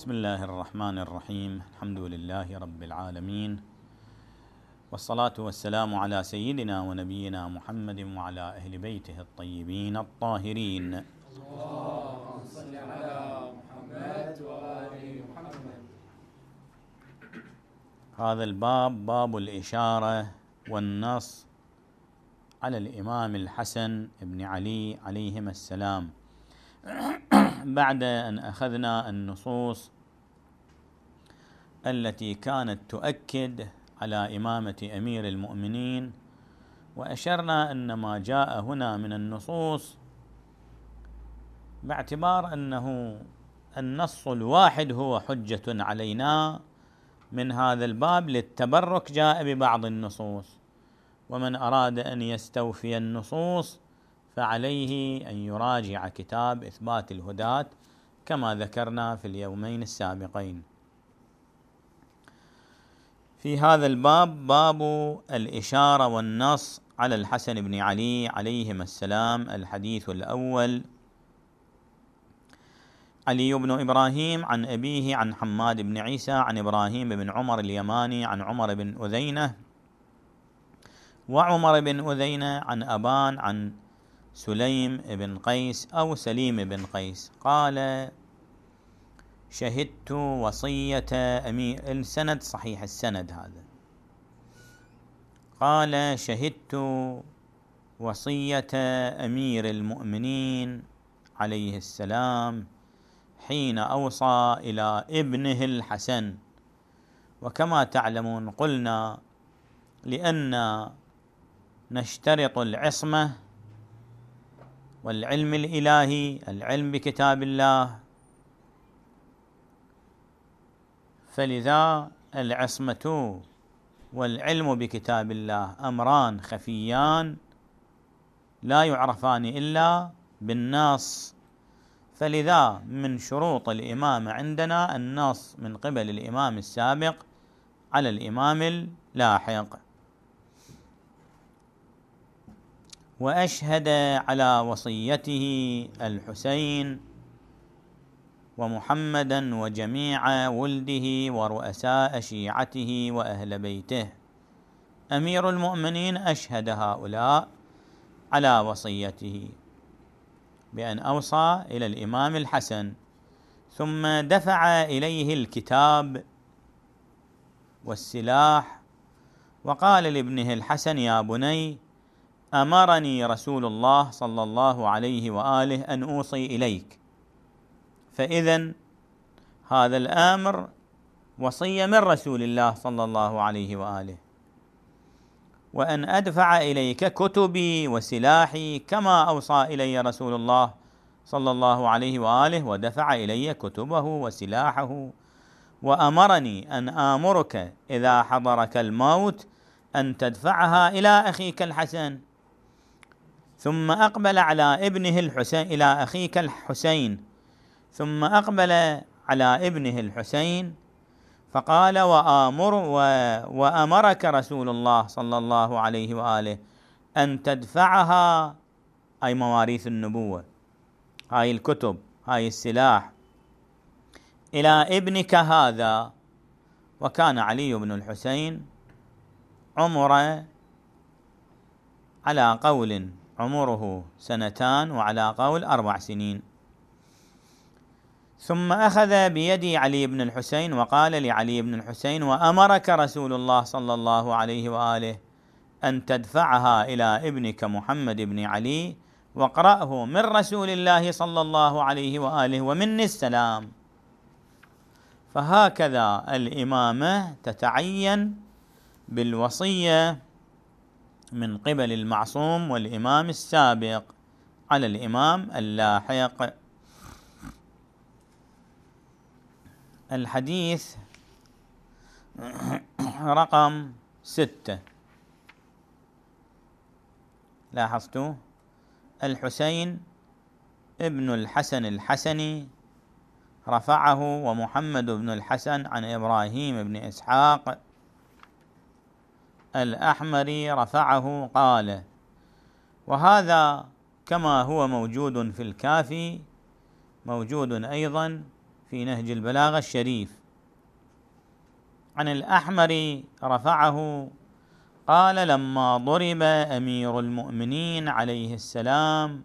بسم الله الرحمن الرحيم الحمد لله رب العالمين والصلاة والسلام على سيدنا ونبينا محمد وعلى أهل بيته الطيبين الطاهرين اللهم صل على محمد وآل محمد هذا الباب باب الإشارة والنص على الإمام الحسن بن علي عليهما السلام بعد أن أخذنا النصوص التي كانت تؤكد على إمامة أمير المؤمنين وأشرنا أن ما جاء هنا من النصوص باعتبار أنه النص الواحد هو حجة علينا من هذا الباب للتبرك جاء ببعض النصوص ومن أراد أن يستوفي النصوص فعليه أن يراجع كتاب إثبات الهداة كما ذكرنا في اليومين السابقين في هذا الباب باب الإشارة والنص على الحسن بن علي عليهما السلام الحديث الأول علي بن إبراهيم عن أبيه عن حماد بن عيسى عن إبراهيم بن عمر اليماني عن عمر بن أذينة وعمر بن أذينة عن أبان عن سليم بن قيس أو سليم بن قيس قال شهدت وصية أمير السند صحيح السند هذا قال شهدت وصية أمير المؤمنين عليه السلام حين أوصى إلى ابنه الحسن وكما تعلمون قلنا لأن نشترط العصمة والعلم الإلهي العلم بكتاب الله فلذا العصمة والعلم بكتاب الله أمران خفيان لا يعرفان إلا بالنص فلذا من شروط الإمامة عندنا النص من قبل الإمام السابق على الإمام اللاحق واشهد على وصيته الحسين ومحمدا وجميع ولده ورؤساء شيعته واهل بيته امير المؤمنين اشهد هؤلاء على وصيته بان اوصى الى الامام الحسن ثم دفع اليه الكتاب والسلاح وقال لابنه الحسن يا بني امرني رسول الله صلى الله عليه واله ان اوصي اليك فاذا هذا الامر وصيه من رسول الله صلى الله عليه واله وان ادفع اليك كتبي وسلاحي كما اوصى الي رسول الله صلى الله عليه واله ودفع الي كتبه وسلاحه وامرني ان امرك اذا حضرك الموت ان تدفعها الى اخيك الحسن ثم أقبل على ابنه الحسين إلى أخيك الحسين ثم أقبل على ابنه الحسين فقال وآمر و وأمرك رسول الله صلى الله عليه وآله أن تدفعها أي مواريث النبوة هاي الكتب هاي السلاح إلى ابنك هذا وكان علي بن الحسين عمره على قول عمره سنتان وعلى قول أربع سنين ثم أخذ بيدي علي بن الحسين وقال لعلي بن الحسين وأمرك رسول الله صلى الله عليه وآله أن تدفعها إلى ابنك محمد بن علي واقرأه من رسول الله صلى الله عليه وآله ومني السلام فهكذا الإمامة تتعين بالوصية من قبل المعصوم والإمام السابق على الإمام اللاحق الحديث رقم ستة لاحظتوا الحسين ابن الحسن الحسني رفعه ومحمد بن الحسن عن إبراهيم بن إسحاق الأحمري رفعه قال وهذا كما هو موجود في الكافي موجود أيضا في نهج البلاغة الشريف عن الأحمر رفعه قال لما ضرب أمير المؤمنين عليه السلام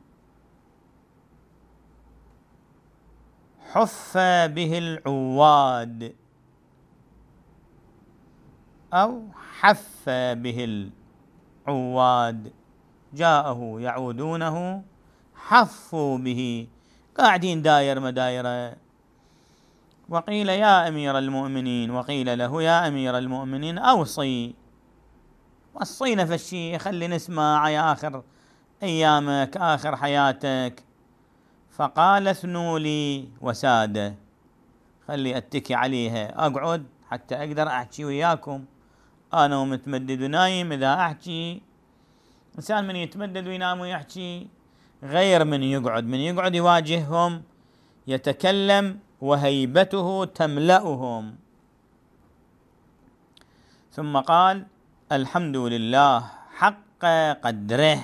حف به العواد أو حف به العواد جاءه يعودونه حفوا به قاعدين داير مدايرة وقيل يا أمير المؤمنين وقيل له يا أمير المؤمنين أوصي وصينا في الشيء خلي نسمع يا آخر أيامك آخر حياتك فقال اثنوا لي وسادة خلي أتكي عليها أقعد حتى أقدر أحكي وياكم انا ومتمدد ونايم اذا احكي انسان من يتمدد وينام ويحكي غير من يقعد من يقعد يواجههم يتكلم وهيبته تملأهم ثم قال الحمد لله حق قدره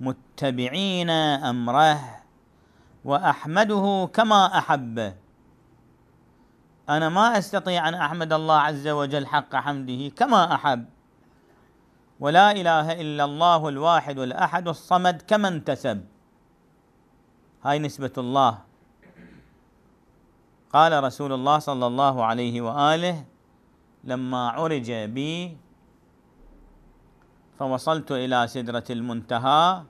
متبعين امره واحمده كما احبه أنا ما أستطيع أن أحمد الله عز وجل حق حمده كما أحب ولا إله إلا الله الواحد الأحد الصمد كما انتسب هاي نسبة الله قال رسول الله صلى الله عليه وآله لما عرج بي فوصلت إلى سدرة المنتهى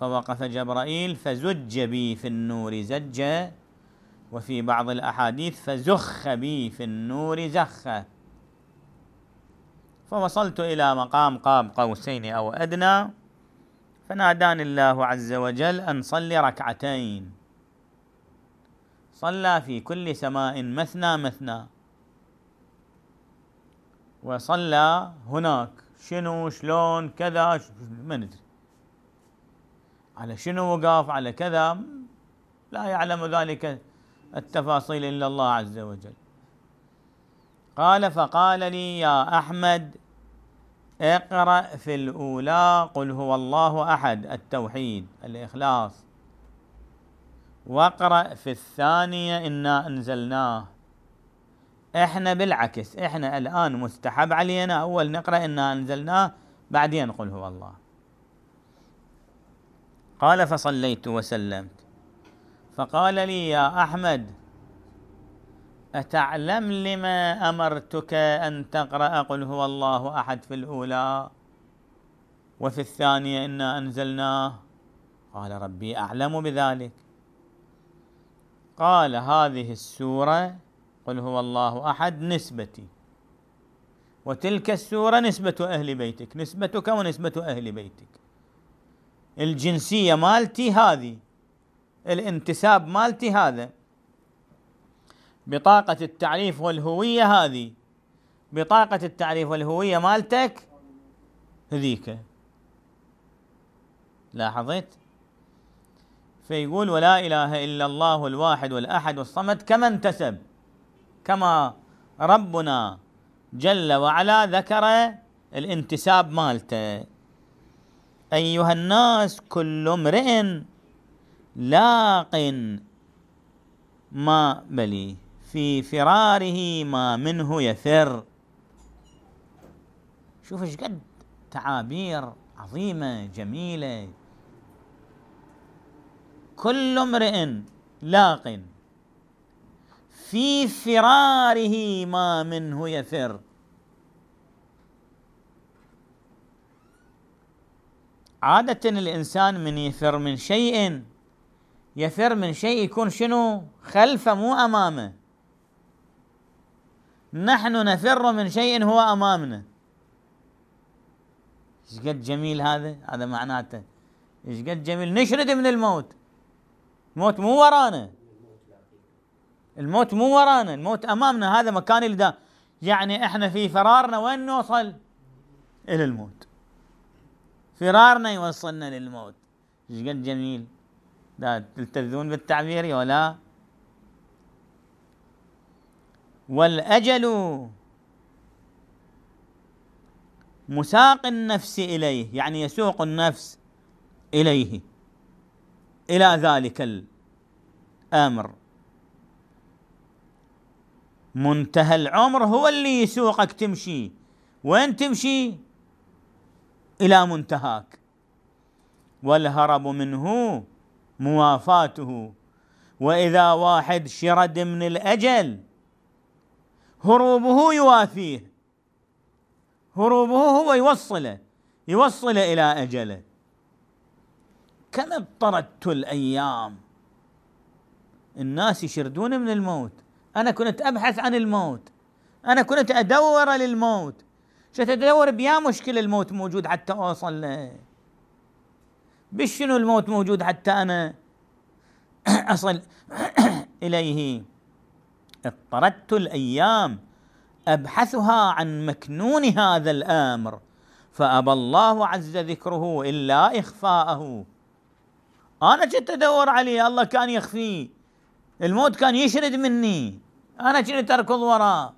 فوقف جبرائيل فزج بي في النور زجا وفي بعض الأحاديث فزخ بي في النور زخة فوصلت إلى مقام قاب قوسين أو أدنى فناداني الله عز وجل أن صلي ركعتين صلى في كل سماء مثنى مثنى وصلى هناك شنو شلون كذا ما ندري على شنو وقف على كذا لا يعلم ذلك التفاصيل إلا الله عز وجل قال فقال لي يا أحمد اقرأ في الأولى قل هو الله أحد التوحيد الإخلاص واقرأ في الثانية إنا أنزلناه احنا بالعكس احنا الآن مستحب علينا أول نقرأ إنا أنزلناه بعدين قل هو الله قال فصليت وسلمت فقال لي يا أحمد أتعلم لما أمرتك أن تقرأ قل هو الله أحد في الأولى وفي الثانية إنا أنزلناه قال ربي أعلم بذلك قال هذه السورة قل هو الله أحد نسبتي وتلك السورة نسبة أهل بيتك نسبتك ونسبة أهل بيتك الجنسية مالتي هذه الانتساب مالتي هذا بطاقة التعريف والهوية هذه بطاقة التعريف والهوية مالتك هذيك لاحظت فيقول ولا إله إلا الله الواحد والأحد والصمد كما انتسب كما ربنا جل وعلا ذكر الانتساب مالته أيها الناس كل امرئ لاق ما بلي في فراره ما منه يفر شوف ايش قد تعابير عظيمة جميلة كل امرئ لاق في فراره ما منه يفر عادة الإنسان من يفر من شيء يفر من شيء يكون شنو خلفه مو امامه نحن نفر من شيء هو امامنا ايش قد جميل هذا هذا معناته ايش قد جميل نشرد من الموت الموت مو ورانا الموت مو ورانا الموت امامنا هذا مكان اللي دا يعني احنا في فرارنا وين نوصل الى الموت فرارنا يوصلنا للموت ايش قد جميل لا تلتذون بالتعبير ولا والأجل مساق النفس إليه يعني يسوق النفس إليه إلى ذلك الأمر منتهى العمر هو اللي يسوقك تمشي وين تمشي إلى منتهاك والهرب منه موافاته واذا واحد شرد من الاجل هروبه يوافيه هروبه هو يوصله يوصله الى اجله كما اضطردت الايام الناس يشردون من الموت انا كنت ابحث عن الموت انا كنت ادور للموت شتدور بيا مشكله الموت موجود حتى اوصل له بشنو الموت موجود حتى انا اصل اليه اضطردت الايام ابحثها عن مكنون هذا الامر فابى الله عز ذكره الا اخفاءه انا كنت ادور عليه الله كان يخفيه الموت كان يشرد مني انا كنت اركض وراه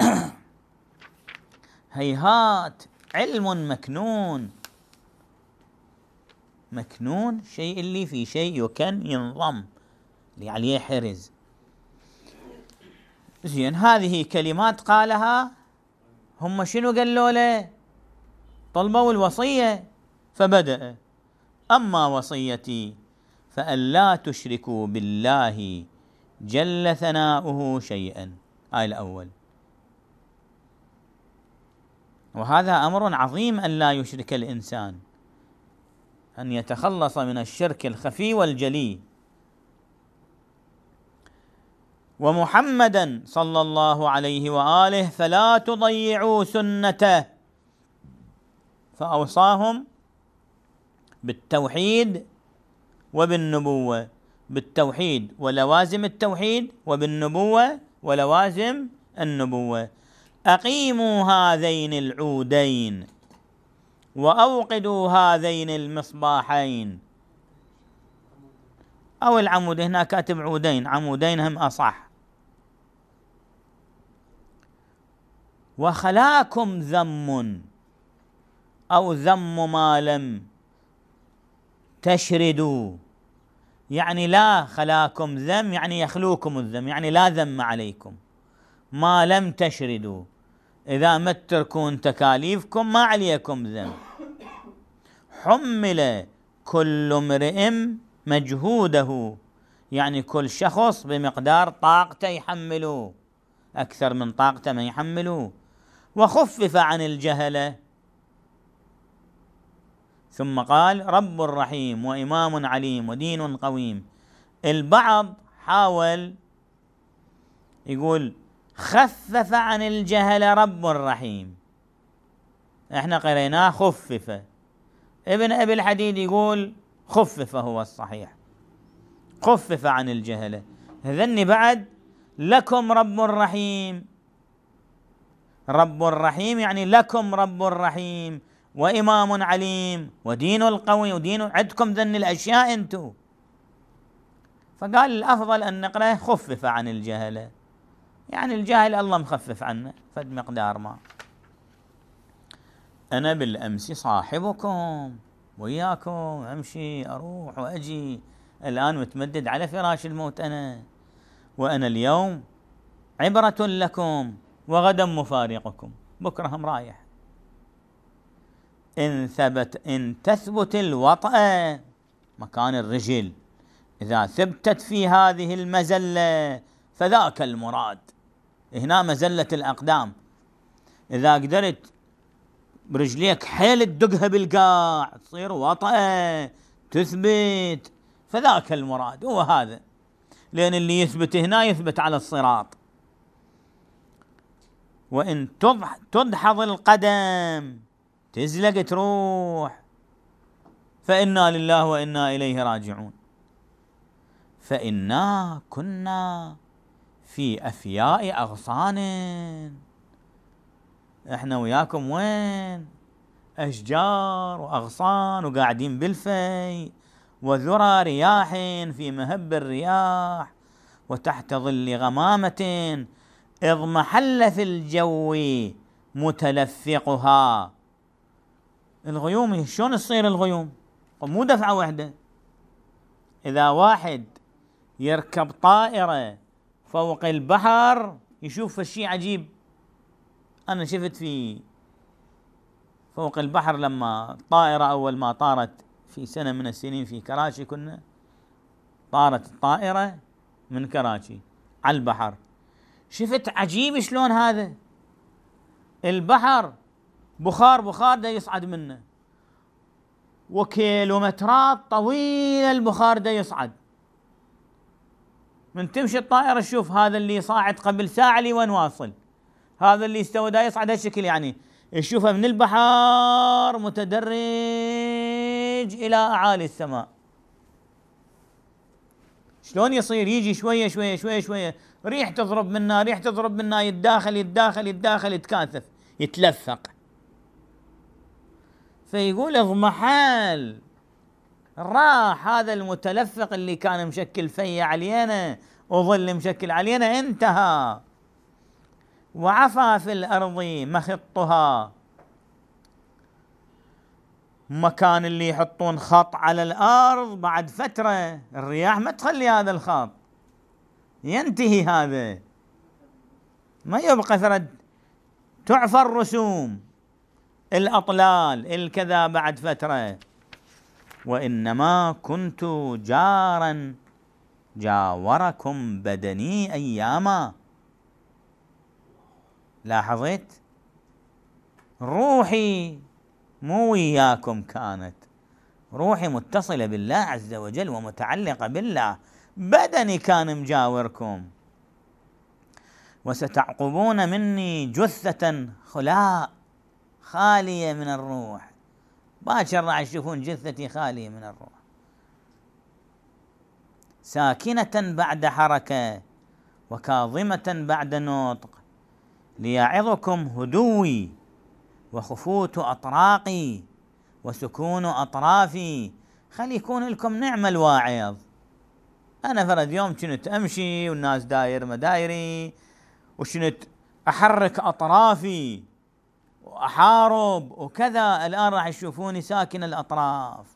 هيهات علم مكنون مكنون شيء اللي في شيء يكن ينضم اللي عليه حرز زين هذه كلمات قالها هم شنو قالوا له طلبوا الوصية فبدأ أما وصيتي فألا تشركوا بالله جل ثناؤه شيئا آية الأول وهذا أمر عظيم أن لا يشرك الإنسان أن يتخلص من الشرك الخفي والجلي ومحمدا صلى الله عليه واله فلا تضيعوا سنته فاوصاهم بالتوحيد وبالنبوه بالتوحيد ولوازم التوحيد وبالنبوه ولوازم النبوه اقيموا هذين العودين وأوقدوا هذين المصباحين أو العمود هنا كاتب عودين عمودين هم أصح وخلاكم ذم أو ذم ما لم تشردوا يعني لا خلاكم ذم يعني يخلوكم الذم يعني لا ذم عليكم ما لم تشردوا إذا ما تتركون تكاليفكم ما عليكم ذنب حمل كل امرئ مجهوده يعني كل شخص بمقدار طاقته يحمله أكثر من طاقته ما يحمله وخفف عن الجهله ثم قال رب رحيم وإمام عليم ودين قويم البعض حاول يقول خفف عن الجهل رب رحيم احنا قريناه خفف ابن أبي الحديد يقول خفف هو الصحيح خفف عن الجهلة ذني بعد لكم رب رحيم رب رحيم يعني لكم رب رحيم وإمام عليم ودين القوي ودين عندكم ذن الأشياء أنتم فقال الأفضل أن نقرأ خفف عن الجهلة يعني الجاهل الله مخفف عنه فد مقدار ما أنا بالأمس صاحبكم وياكم أمشي أروح وأجي الآن متمدد على فراش الموت أنا وأنا اليوم عبرة لكم وغدا مفارقكم بكرة هم رايح إن ثبت إن تثبت الوطاه مكان الرجل إذا ثبتت في هذه المزلة فذاك المراد هنا مزلة الأقدام إذا قدرت برجليك حيل تدقها بالقاع تصير وطأة تثبت فذاك المراد هو هذا لأن اللي يثبت هنا يثبت على الصراط وإن تدحض القدم تزلق تروح فإنا لله وإنا إليه راجعون فإنا كنا في أفياء أغصان احنا وياكم وين اشجار واغصان وقاعدين بالفي وذرى رياح في مهب الرياح وتحت ظل غمامة اضمحل في الجو متلفقها الغيوم شلون تصير الغيوم طيب، مو دفعة واحدة إذا واحد يركب طائرة فوق البحر يشوف شيء عجيب أنا شفت في فوق البحر لما الطائرة أول ما طارت في سنة من السنين في كراشي كنا طارت الطائرة من كراشي على البحر شفت عجيب شلون هذا البحر بخار بخار ده يصعد منه وكيلومترات طويلة البخار ده يصعد من تمشي الطائرة تشوف هذا اللي صاعد قبل ساعة لي وين واصل هذا اللي استوى ده يصعد هالشكل يعني يشوفه من البحر متدرج الى اعالي السماء شلون يصير يجي شويه شويه شويه شويه ريح تضرب منا ريح تضرب منا يتداخل يتداخل يتداخل يتكاثف يتلفق فيقول اضمحل راح هذا المتلفق اللي كان مشكل في علينا وظل مشكل علينا انتهى وعفى في الارض مخطها مكان اللي يحطون خط على الارض بعد فتره الرياح ما تخلي هذا الخط ينتهي هذا ما يبقى ثرد تعفى الرسوم الاطلال الكذا بعد فتره وانما كنت جارا جاوركم بدني اياما لاحظت روحي مو وياكم كانت روحي متصلة بالله عز وجل ومتعلقة بالله بدني كان مجاوركم وستعقبون مني جثة خلاء خالية من الروح باكر راح تشوفون جثتي خالية من الروح ساكنة بعد حركة وكاظمة بعد نطق ليعظكم هدوي وخفوت أطراقي وسكون أطرافي خلي يكون لكم نعم الواعظ أنا فرد يوم كنت أمشي والناس داير مدايري وشنت أحرك أطرافي وأحارب وكذا الآن راح يشوفوني ساكن الأطراف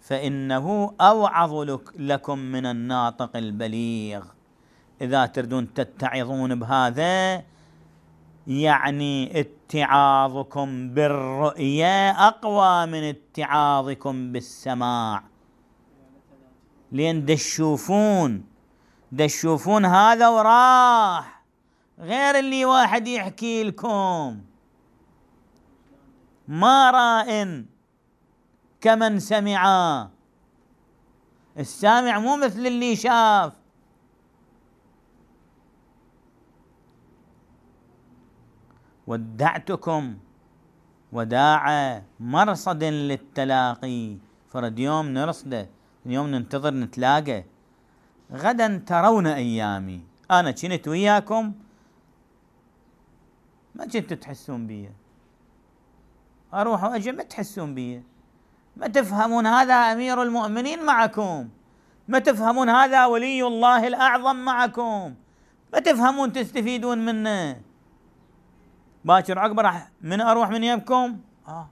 فإنه أوعظ لكم من الناطق البليغ إذا تردون تتعظون بهذا يعني اتعاظكم بالرؤية أقوى من اتعاظكم بالسماع لأن دشوفون دشوفون هذا وراح غير اللي واحد يحكي لكم ما رائن كمن سمع السامع مو مثل اللي شاف ودعتكم وداع مرصد للتلاقي فرد يوم نرصده يوم ننتظر نتلاقى غدا ترون ايامي انا كنت وياكم ما كنتوا تحسون بي اروح واجي ما تحسون بي ما تفهمون هذا امير المؤمنين معكم ما تفهمون هذا ولي الله الاعظم معكم ما تفهمون تستفيدون منه باكر عقب راح من اروح من يبكم آه.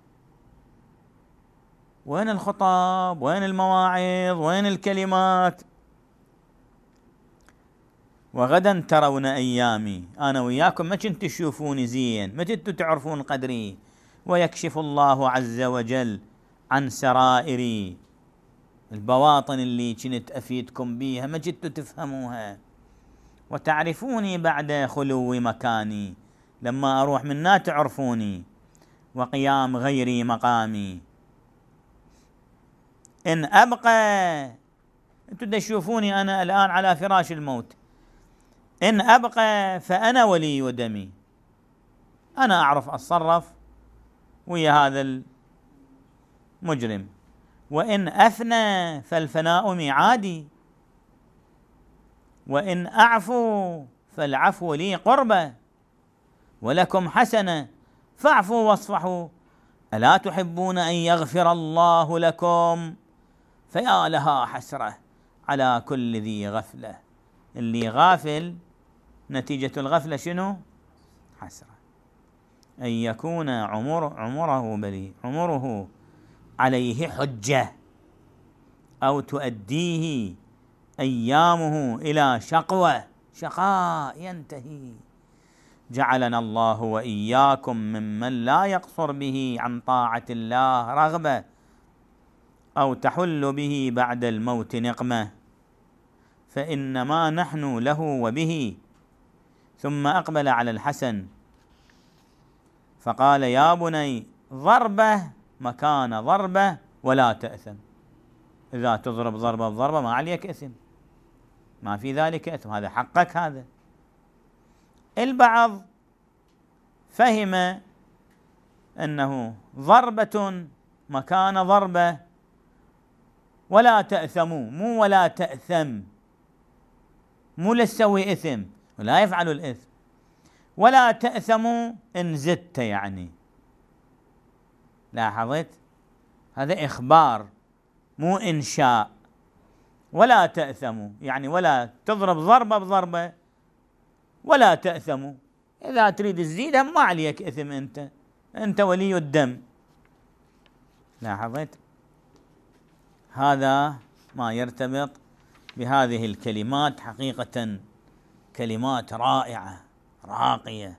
وين الخطاب وين المواعظ وين الكلمات وغدا ترون ايامي انا وياكم ما كنت تشوفوني زين ما كنتوا تعرفون قدري ويكشف الله عز وجل عن سرائري البواطن اللي كنت افيدكم بيها ما كنتوا تفهموها وتعرفوني بعد خلو مكاني لما أروح من تعرفوني وقيام غيري مقامي إن أبقى أنتم تشوفوني أنا الآن على فراش الموت إن أبقى فأنا ولي ودمي أنا أعرف أتصرف ويا هذا المجرم وإن أفنى فالفناء ميعادي وإن أعفو فالعفو لي قربه ولكم حسنه فاعفوا واصفحوا الا تحبون ان يغفر الله لكم فيا لها حسره على كل ذي غفله اللي غافل نتيجه الغفله شنو؟ حسره ان يكون عمر عمره بلي عمره عليه حجه او تؤديه ايامه الى شقوه شقاء ينتهي جعلنا الله واياكم ممن لا يقصر به عن طاعه الله رغبه او تحل به بعد الموت نقمه فانما نحن له وبه ثم اقبل على الحسن فقال يا بني ضربه مكان ضربه ولا تاثم اذا تضرب ضربه بضربه ما عليك اثم ما في ذلك اثم هذا حقك هذا البعض فهم انه ضربه مكان ضربه ولا تاثموا مو ولا تاثم مو لتسوي اثم ولا يفعل الاثم ولا تاثموا ان زدت يعني لاحظت هذا اخبار مو انشاء ولا تاثموا يعني ولا تضرب ضربه بضربه ولا تأثموا إذا تريد تزيد ما عليك إثم أنت أنت ولي الدم لاحظت هذا ما يرتبط بهذه الكلمات حقيقة كلمات رائعة راقية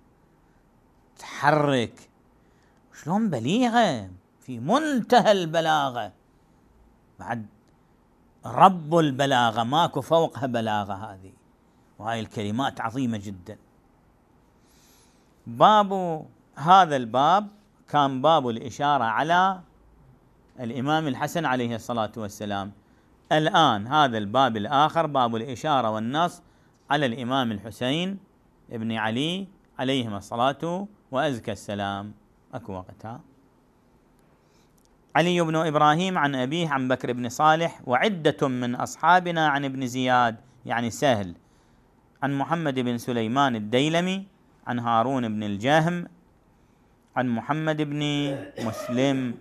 تحرك شلون بليغة في منتهى البلاغة بعد رب البلاغة ماكو فوقها بلاغة هذه وهاي الكلمات عظيمة جدا باب هذا الباب كان باب الإشارة على الإمام الحسن عليه الصلاة والسلام الآن هذا الباب الآخر باب الإشارة والنص على الإمام الحسين ابن علي عليهما الصلاة وأزكى السلام أكو وقتها علي بن إبراهيم عن أبيه عن بكر بن صالح وعدة من أصحابنا عن ابن زياد يعني سهل عن محمد بن سليمان الديلمي عن هارون بن الجاهم عن محمد بن مسلم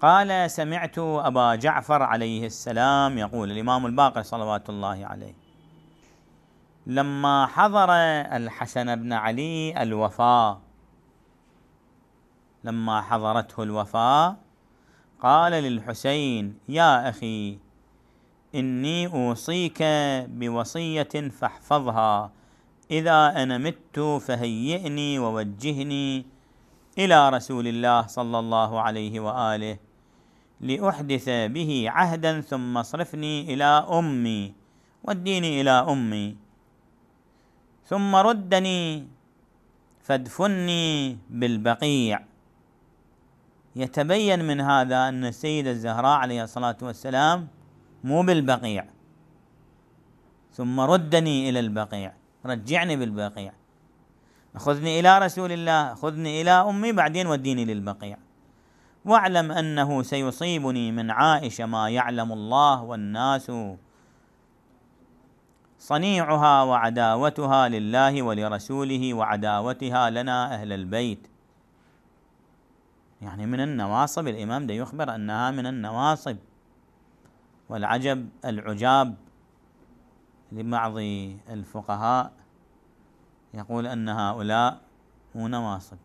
قال سمعت أبا جعفر عليه السلام يقول الإمام الباقر صلوات الله عليه لما حضر الحسن بن علي الوفاة لما حضرته الوفاة قال للحسين يا اخي اني اوصيك بوصيه فاحفظها اذا انا مت فهيئني ووجهني الى رسول الله صلى الله عليه واله لاحدث به عهدا ثم اصرفني الى امي وديني الى امي ثم ردني فادفني بالبقيع يتبين من هذا أن السيدة الزهراء عليه الصلاة والسلام مو بالبقيع ثم ردني إلى البقيع رجعني بالبقيع خذني إلى رسول الله خذني إلى أمي بعدين وديني للبقيع واعلم أنه سيصيبني من عائشة ما يعلم الله والناس صنيعها وعداوتها لله ولرسوله وعداوتها لنا أهل البيت يعني من النواصب الإمام ده يخبر أنها من النواصب والعجب العجاب لبعض الفقهاء يقول أن هؤلاء مو نواصب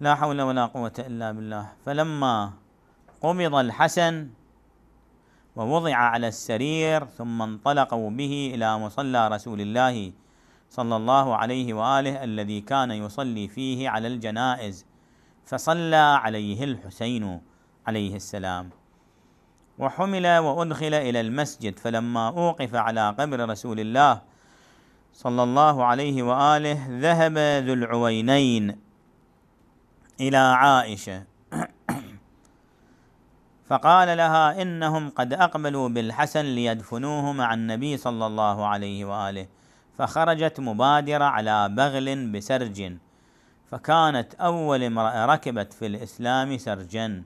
لا حول ولا قوة إلا بالله فلما قبض الحسن ووضع على السرير ثم انطلقوا به إلى مصلى رسول الله صلى الله عليه وآله الذي كان يصلي فيه على الجنائز فصلى عليه الحسين عليه السلام وحمل وادخل الى المسجد فلما اوقف على قبر رسول الله صلى الله عليه واله ذهب ذو العوينين الى عائشه فقال لها انهم قد اقبلوا بالحسن ليدفنوه مع النبي صلى الله عليه واله فخرجت مبادره على بغل بسرج فكانت أول امرأة ركبت في الإسلام سرجا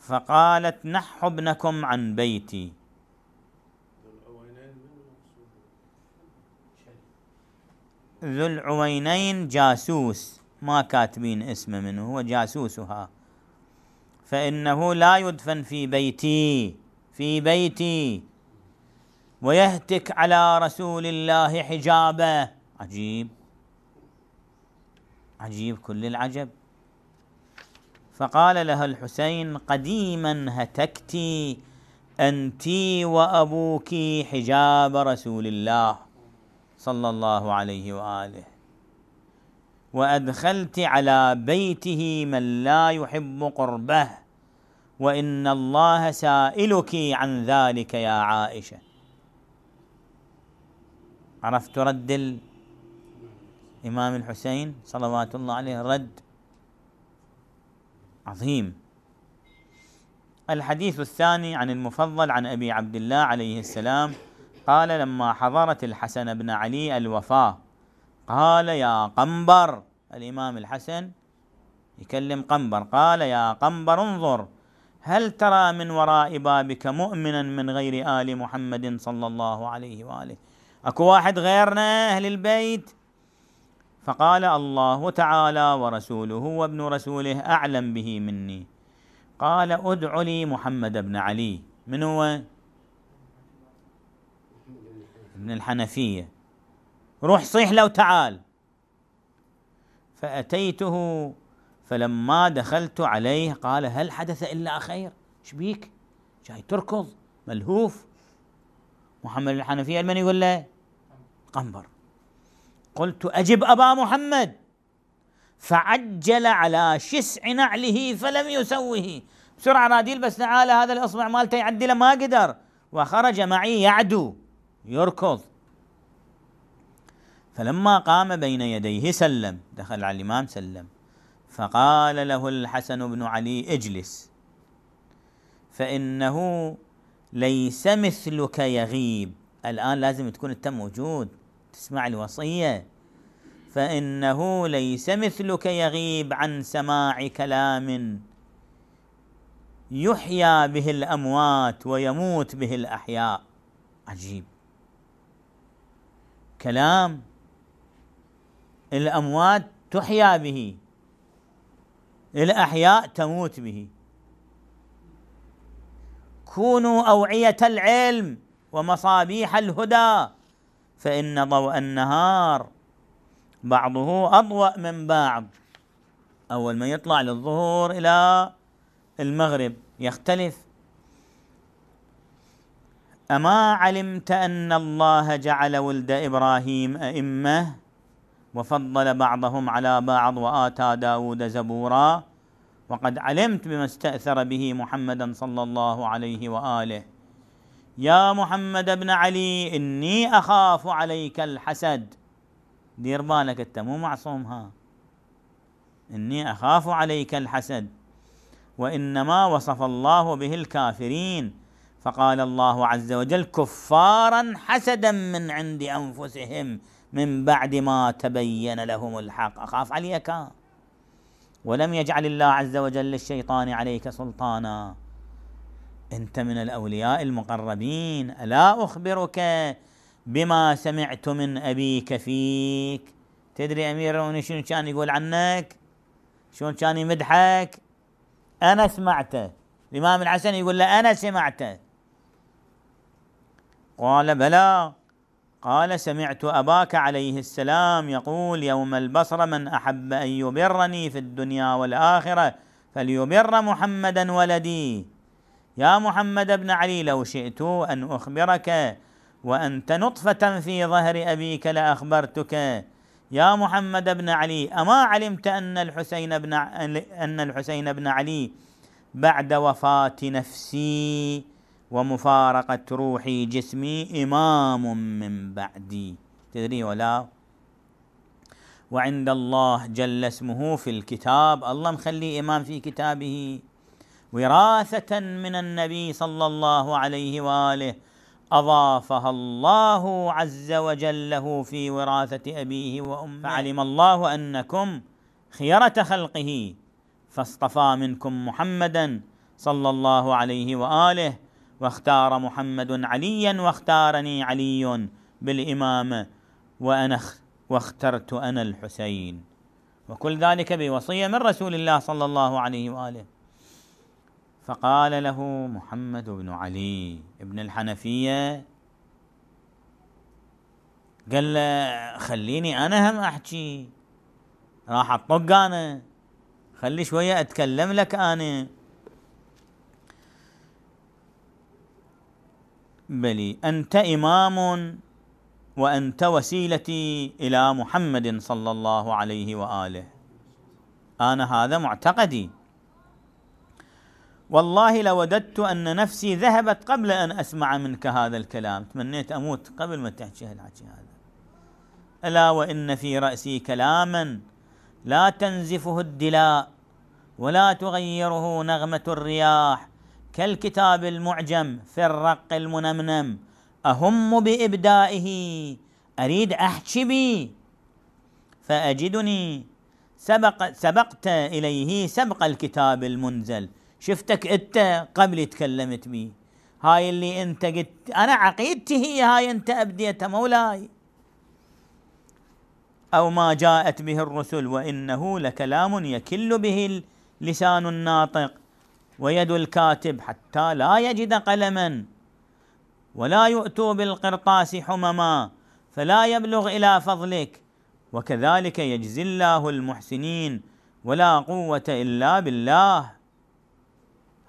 فقالت نحوا ابنكم عن بيتي ذو العوينين جاسوس ما كاتبين اسمه منه هو جاسوسها فإنه لا يدفن في بيتي في بيتي ويهتك على رسول الله حجابه عجيب عجيب كل العجب فقال لها الحسين قديما هتكت أنت وأبوك حجاب رسول الله صلى الله عليه وآله وأدخلت على بيته من لا يحب قربه وإن الله سائلك عن ذلك يا عائشة عرفت رد إمام الحسين صلوات الله عليه رد عظيم الحديث الثاني عن المفضل عن أبي عبد الله عليه السلام قال لما حضرت الحسن بن علي الوفاة قال يا قنبر الإمام الحسن يكلم قنبر قال يا قنبر انظر هل ترى من وراء بابك مؤمنا من غير آل محمد صلى الله عليه وآله أكو واحد غيرنا أهل البيت فقال الله تعالى ورسوله وابن رسوله أعلم به مني قال ادع لي محمد بن علي من هو ابن الحنفية روح صيح لو تعال فأتيته فلما دخلت عليه قال هل حدث إلا خير شبيك جاي تركض ملهوف محمد الحنفية من يقول له قنبر قلت أجب أبا محمد فعجل على شسع نعله فلم يسوه بسرعة راد يلبس نعاله هذا الإصبع مالته يعدله ما قدر وخرج معي يعدو يركض فلما قام بين يديه سلم دخل على الإمام سلم فقال له الحسن بن علي اجلس فإنه ليس مثلك يغيب الآن لازم تكون أنت موجود تسمع الوصية فإنه ليس مثلك يغيب عن سماع كلام يحيى به الأموات ويموت به الأحياء عجيب كلام الأموات تحيا به الأحياء تموت به كونوا أوعية العلم ومصابيح الهدى فإن ضوء النهار بعضه أضوأ من بعض أول ما يطلع للظهور إلى المغرب يختلف أما علمت أن الله جعل ولد إبراهيم أئمة وفضل بعضهم على بعض وآتى داود زبورا وقد علمت بما استأثر به محمدا صلى الله عليه وآله يا محمد بن علي إني أخاف عليك الحسد دير بالك أنت مو معصوم ها إني أخاف عليك الحسد وإنما وصف الله به الكافرين فقال الله عز وجل كفارا حسدا من عند أنفسهم من بعد ما تبين لهم الحق أخاف عليك ولم يجعل الله عز وجل للشيطان عليك سلطانا انت من الاولياء المقربين الا اخبرك بما سمعت من ابيك فيك تدري امير المؤمنين شنو كان يقول عنك شلون كان يمدحك انا سمعته الامام الحسن يقول له انا سمعته قال بلى قال سمعت اباك عليه السلام يقول يوم البصر من احب ان يبرني في الدنيا والاخره فليبر محمدا ولدي يا محمد بن علي لو شئت أن أخبرك وأنت نطفة في ظهر أبيك لأخبرتك يا محمد بن علي أما علمت أن الحسين بن أن الحسين بن علي بعد وفاة نفسي ومفارقة روحي جسمي إمام من بعدي تدري ولا وعند الله جل اسمه في الكتاب الله مخليه إمام في كتابه وراثه من النبي صلى الله عليه واله اضافها الله عز وجل له في وراثه ابيه وامه فعلم الله انكم خيره خلقه فاصطفى منكم محمدا صلى الله عليه واله واختار محمد عليا واختارني علي بالامامه وانا واخترت انا الحسين وكل ذلك بوصيه من رسول الله صلى الله عليه واله فقال له محمد بن علي ابن الحنفية قال له خليني أنا هم أحكي راح أطق أنا خلي شوية أتكلم لك أنا بلي أنت إمام وأنت وسيلتي إلى محمد صلى الله عليه وآله أنا هذا معتقدي والله لوددت أن نفسي ذهبت قبل أن أسمع منك هذا الكلام تمنيت أموت قبل ما تحكي هالحكي هذا ألا وإن في رأسي كلاما لا تنزفه الدلاء ولا تغيره نغمة الرياح كالكتاب المعجم في الرق المنمنم أهم بإبدائه أريد أحكي بي فأجدني سبق سبقت إليه سبق الكتاب المنزل شفتك انت قبل تكلمت بي هاي اللي انت قلت انا عقيدتي هي هاي انت ابديتها مولاي او ما جاءت به الرسل وانه لكلام يكل به لسان الناطق ويد الكاتب حتى لا يجد قلما ولا يؤتوا بالقرطاس حمما فلا يبلغ الى فضلك وكذلك يجزي الله المحسنين ولا قوه الا بالله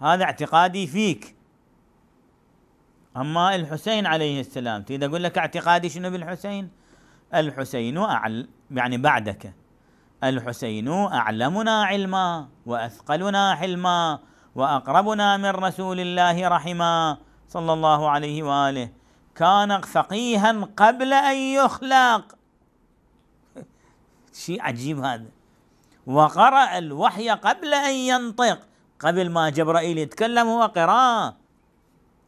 هذا اعتقادي فيك اما الحسين عليه السلام تريد اقول لك اعتقادي شنو بالحسين الحسين أعل يعني بعدك الحسين اعلمنا علما واثقلنا حلما واقربنا من رسول الله رحما صلى الله عليه واله كان فقيها قبل ان يخلق شيء عجيب هذا وقرأ الوحي قبل أن ينطق قبل ما جبرائيل يتكلم هو قراء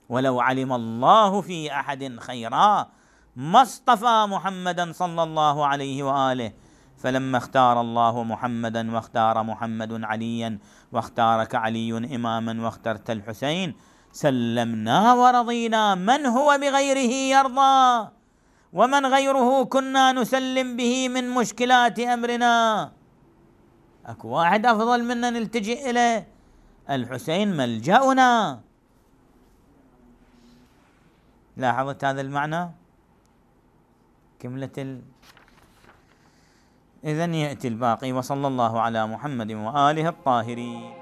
ولو علم الله في احد خيرا ما اصطفى محمدا صلى الله عليه واله فلما اختار الله محمدا واختار محمد عليا واختارك علي اماما واخترت الحسين سلمنا ورضينا من هو بغيره يرضى ومن غيره كنا نسلم به من مشكلات امرنا اكو واحد افضل منا نلتجئ اليه الحسين ملجأنا لاحظت هذا المعنى كملة ال... إذن يأتي الباقي وصلى الله على محمد وآله الطاهرين